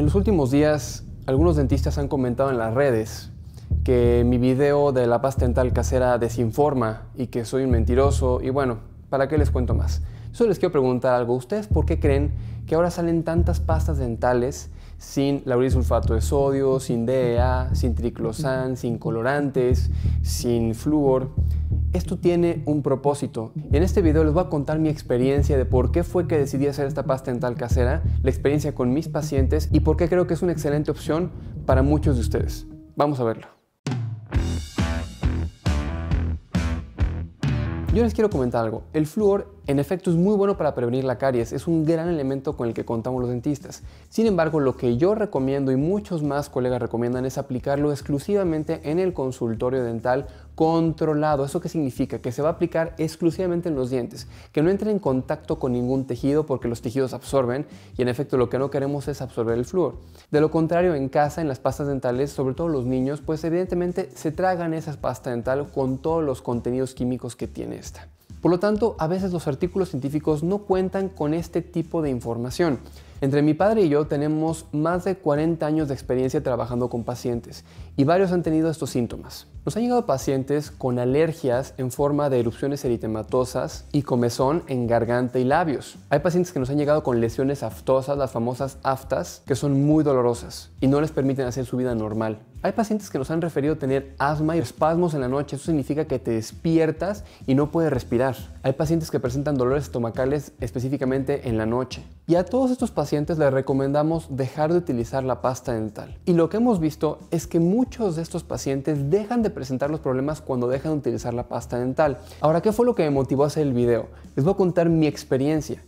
En los últimos días, algunos dentistas han comentado en las redes que mi video de la pasta dental casera desinforma y que soy un mentiroso y bueno, ¿para qué les cuento más? Solo les quiero preguntar algo. ¿Ustedes por qué creen que ahora salen tantas pastas dentales sin laurisulfato de sodio, sin DEA, sin triclosan, sin colorantes, sin flúor? Esto tiene un propósito en este video les voy a contar mi experiencia de por qué fue que decidí hacer esta pasta dental casera, la experiencia con mis pacientes y por qué creo que es una excelente opción para muchos de ustedes. Vamos a verlo. Yo les quiero comentar algo. El flúor en efecto, es muy bueno para prevenir la caries, es un gran elemento con el que contamos los dentistas. Sin embargo, lo que yo recomiendo y muchos más colegas recomiendan es aplicarlo exclusivamente en el consultorio dental controlado. ¿Eso qué significa? Que se va a aplicar exclusivamente en los dientes, que no entre en contacto con ningún tejido porque los tejidos absorben y en efecto lo que no queremos es absorber el flúor. De lo contrario, en casa, en las pastas dentales, sobre todo los niños, pues evidentemente se tragan esa pasta dental con todos los contenidos químicos que tiene esta. Por lo tanto, a veces los artículos científicos no cuentan con este tipo de información. Entre mi padre y yo tenemos más de 40 años de experiencia trabajando con pacientes y varios han tenido estos síntomas. Nos han llegado pacientes con alergias en forma de erupciones eritematosas y comezón en garganta y labios. Hay pacientes que nos han llegado con lesiones aftosas, las famosas aftas, que son muy dolorosas y no les permiten hacer su vida normal. Hay pacientes que nos han referido tener asma y espasmos en la noche. Eso significa que te despiertas y no puedes respirar. Hay pacientes que presentan dolores estomacales específicamente en la noche. Y a todos estos pacientes les recomendamos dejar de utilizar la pasta dental. Y lo que hemos visto es que muchos de estos pacientes dejan de presentar los problemas cuando dejan de utilizar la pasta dental. Ahora, ¿qué fue lo que me motivó a hacer el video? Les voy a contar mi experiencia.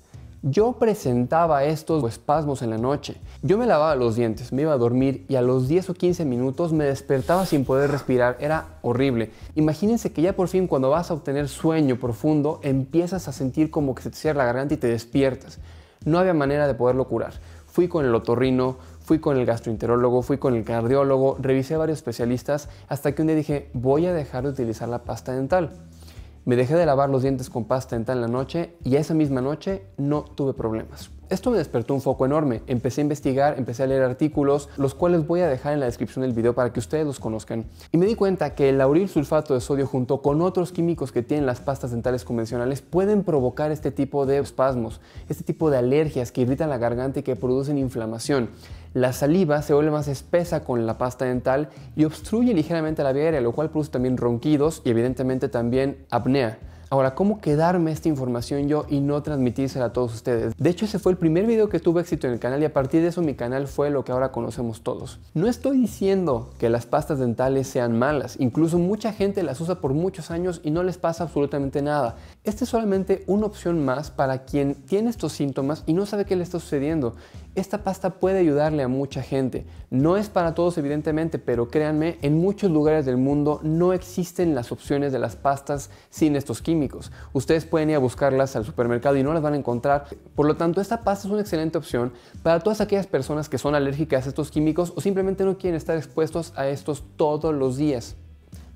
Yo presentaba estos espasmos en la noche. Yo me lavaba los dientes, me iba a dormir y a los 10 o 15 minutos me despertaba sin poder respirar. Era horrible. Imagínense que ya por fin cuando vas a obtener sueño profundo empiezas a sentir como que se te cierra la garganta y te despiertas. No había manera de poderlo curar. Fui con el otorrino, fui con el gastroenterólogo, fui con el cardiólogo, revisé a varios especialistas hasta que un día dije voy a dejar de utilizar la pasta dental. Me dejé de lavar los dientes con pasta dental en la noche y esa misma noche no tuve problemas. Esto me despertó un foco enorme. Empecé a investigar, empecé a leer artículos, los cuales voy a dejar en la descripción del video para que ustedes los conozcan. Y me di cuenta que el lauril sulfato de sodio junto con otros químicos que tienen las pastas dentales convencionales pueden provocar este tipo de espasmos, este tipo de alergias que irritan la garganta y que producen inflamación. La saliva se vuelve más espesa con la pasta dental y obstruye ligeramente la vía aérea, lo cual produce también ronquidos y evidentemente también apnea. Ahora, ¿cómo quedarme esta información yo y no transmitírsela a todos ustedes? De hecho, ese fue el primer video que tuvo éxito en el canal y a partir de eso mi canal fue lo que ahora conocemos todos. No estoy diciendo que las pastas dentales sean malas, incluso mucha gente las usa por muchos años y no les pasa absolutamente nada. Esta es solamente una opción más para quien tiene estos síntomas y no sabe qué le está sucediendo esta pasta puede ayudarle a mucha gente. No es para todos evidentemente, pero créanme, en muchos lugares del mundo no existen las opciones de las pastas sin estos químicos. Ustedes pueden ir a buscarlas al supermercado y no las van a encontrar. Por lo tanto, esta pasta es una excelente opción para todas aquellas personas que son alérgicas a estos químicos o simplemente no quieren estar expuestos a estos todos los días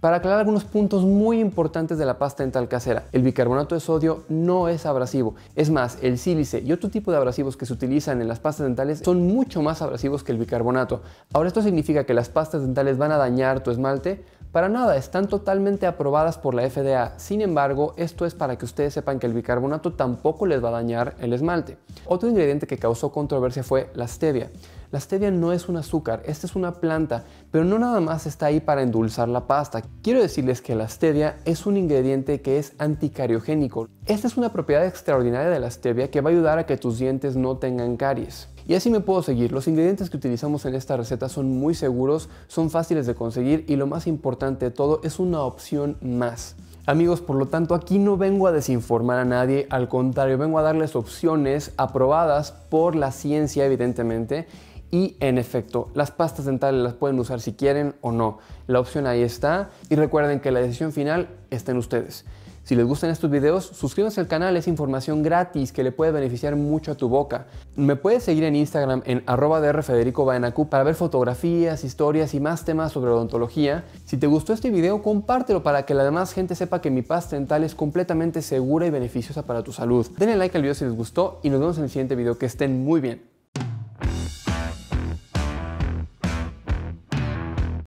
para aclarar algunos puntos muy importantes de la pasta dental casera. El bicarbonato de sodio no es abrasivo. Es más, el sílice y otro tipo de abrasivos que se utilizan en las pastas dentales son mucho más abrasivos que el bicarbonato. Ahora, ¿esto significa que las pastas dentales van a dañar tu esmalte? Para nada, están totalmente aprobadas por la FDA. Sin embargo, esto es para que ustedes sepan que el bicarbonato tampoco les va a dañar el esmalte. Otro ingrediente que causó controversia fue la stevia. La stevia no es un azúcar, esta es una planta, pero no nada más está ahí para endulzar la pasta. Quiero decirles que la stevia es un ingrediente que es anticariogénico. Esta es una propiedad extraordinaria de la stevia que va a ayudar a que tus dientes no tengan caries. Y así me puedo seguir. Los ingredientes que utilizamos en esta receta son muy seguros, son fáciles de conseguir y lo más importante de todo es una opción más. Amigos, por lo tanto, aquí no vengo a desinformar a nadie, al contrario, vengo a darles opciones aprobadas por la ciencia, evidentemente, y en efecto, las pastas dentales las pueden usar si quieren o no. La opción ahí está. Y recuerden que la decisión final está en ustedes. Si les gustan estos videos, suscríbanse al canal, es información gratis que le puede beneficiar mucho a tu boca. Me puedes seguir en Instagram en arroba para ver fotografías, historias y más temas sobre odontología. Si te gustó este video, compártelo para que la demás gente sepa que mi pasta dental es completamente segura y beneficiosa para tu salud. Denle like al video si les gustó y nos vemos en el siguiente video. Que estén muy bien.